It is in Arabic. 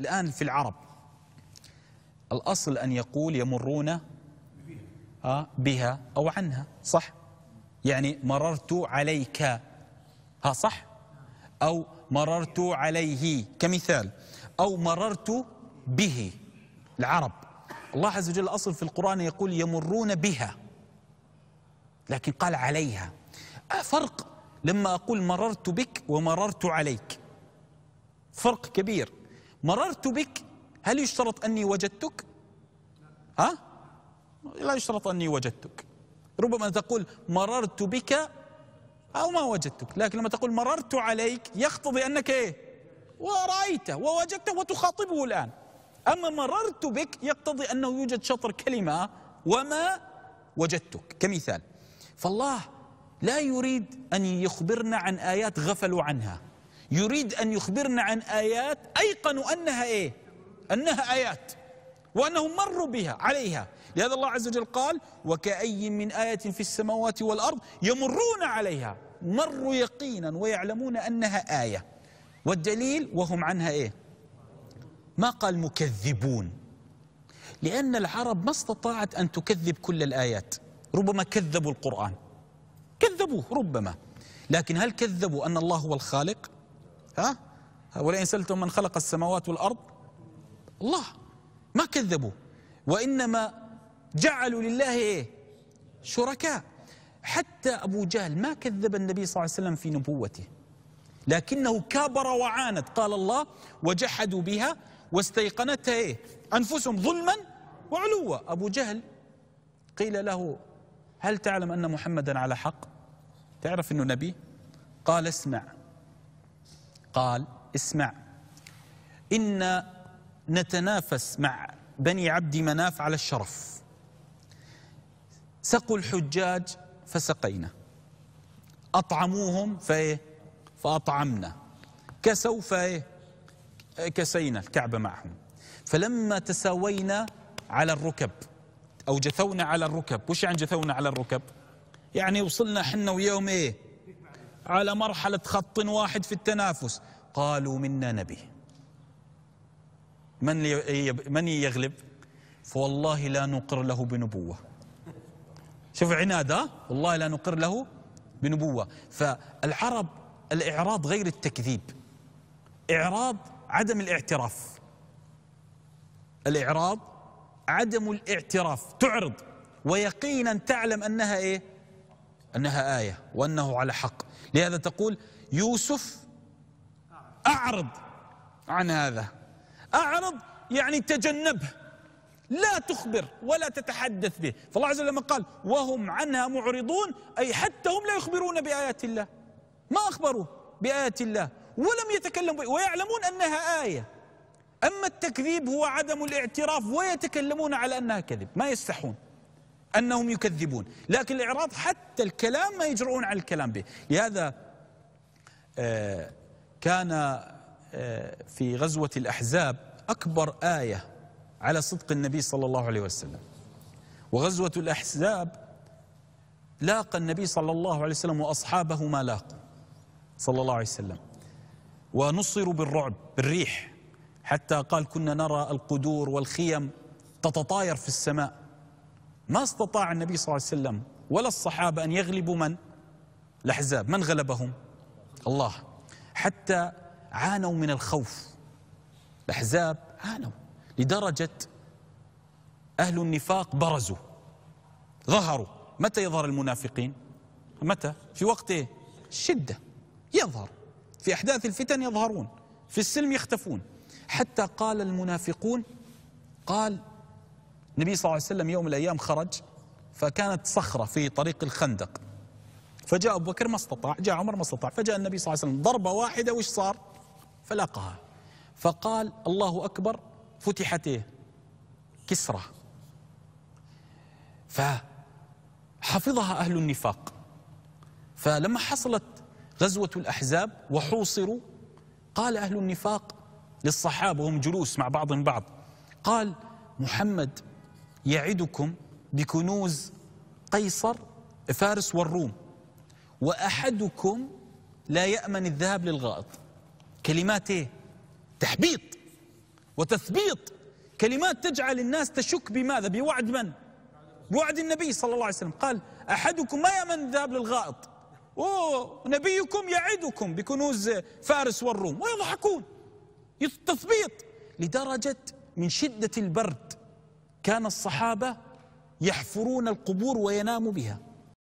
الآن في العرب الأصل أن يقول يمرون آه، بها أو عنها صح يعني مررت عليك ها صح أو مررت عليه كمثال أو مررت به العرب الله عز وجل الأصل في القرآن يقول يمرون بها لكن قال عليها آه، فرق لما أقول مررت بك ومررت عليك فرق كبير مررت بك هل يشترط أني وجدتك ها لا يشترط أني وجدتك ربما تقول مررت بك أو ما وجدتك لكن لما تقول مررت عليك يقتضي أنك إيه ورأيته ووجدته وتخاطبه الآن أما مررت بك يقتضي أنه يوجد شطر كلمة وما وجدتك كمثال فالله لا يريد أن يخبرنا عن آيات غفلوا عنها يريد أن يخبرنا عن آيات أيقنوا أنها إيه أنها آيات وأنهم مروا بها عليها لهذا الله عز وجل قال وكأي من آية في السماوات والأرض يمرون عليها مروا يقينا ويعلمون أنها آية والدليل وهم عنها إيه ما قال مكذبون لأن العرب ما استطاعت أن تكذب كل الآيات ربما كذبوا القرآن كذبوه ربما لكن هل كذبوا أن الله هو الخالق ها ولئن سألتم من خلق السماوات والأرض الله ما كذبوا وإنما جعلوا لله إيه شركاء حتى أبو جهل ما كذب النبي صلى الله عليه وسلم في نبوته لكنه كابر وعاند قال الله وجحدوا بها واستيقنتها إيه أنفسهم ظلما وعلوا أبو جهل قيل له هل تعلم أن محمدا على حق تعرف أنه نبي قال اسمع قال اسمع إن نتنافس مع بني عبد مناف على الشرف سقوا الحجاج فسقينا أطعموهم فإيه فأطعمنا كسوا فإيه كسينا الكعبة معهم فلما تساوينا على الركب أو جثونا على الركب وش يعني جثونا على الركب يعني وصلنا حنا ويوم إيه على مرحلة خط واحد في التنافس قالوا منا نبي من من يغلب فوالله لا نقر له بنبوة شوف عناد والله لا نقر له بنبوة فالعرب الإعراض غير التكذيب إعراض عدم الاعتراف الإعراض عدم الاعتراف تعرض ويقينا تعلم أنها إيه أنها آية وأنه على حق لهذا تقول يوسف أعرض عن هذا أعرض يعني تجنبه لا تخبر ولا تتحدث به فالله عز وجل لما قال وهم عنها معرضون أي حتى هم لا يخبرون بآيات الله ما أخبروا بآيات الله ولم يتكلموا ويعلمون أنها آية أما التكذيب هو عدم الاعتراف ويتكلمون على أنها كذب ما يستحون أنهم يكذبون لكن الإعراب حتى الكلام ما يجرؤون على الكلام به لهذا آه، كان آه، في غزوة الأحزاب أكبر آية على صدق النبي صلى الله عليه وسلم وغزوة الأحزاب لاقى النبي صلى الله عليه وسلم وأصحابه ما لاقوا صلى الله عليه وسلم ونصروا بالرعب بالريح حتى قال كنا نرى القدور والخيم تتطاير في السماء ما استطاع النبي صلى الله عليه وسلم ولا الصحابة أن يغلبوا من؟ الأحزاب من غلبهم؟ الله حتى عانوا من الخوف الأحزاب عانوا لدرجة أهل النفاق برزوا ظهروا متى يظهر المنافقين؟ متى؟ في وقت إيه؟ الشدة يظهر في أحداث الفتن يظهرون في السلم يختفون حتى قال المنافقون قال النبي صلى الله عليه وسلم يوم من الأيام خرج فكانت صخرة في طريق الخندق فجاء أبو بكر ما استطاع جاء عمر ما استطاع فجاء النبي صلى الله عليه وسلم ضربة واحدة وش صار فلاقها فقال الله أكبر فتحت إيه كسرى فحفظها أهل النفاق فلما حصلت غزوة الأحزاب وحوصروا قال أهل النفاق للصحابة وهم جلوس مع بعضهم بعض قال محمد يعدكم بكنوز قيصر فارس والروم وأحدكم لا يأمن الذهاب للغائط كلمات إيه؟ تحبيط وتثبيط كلمات تجعل الناس تشك بماذا بوعد من بوعد النبي صلى الله عليه وسلم قال أحدكم ما يأمن الذهاب للغائط أوه نبيكم يعدكم بكنوز فارس والروم ويضحكون تثبيط لدرجة من شدة البرد كان الصحابة يحفرون القبور وينام بها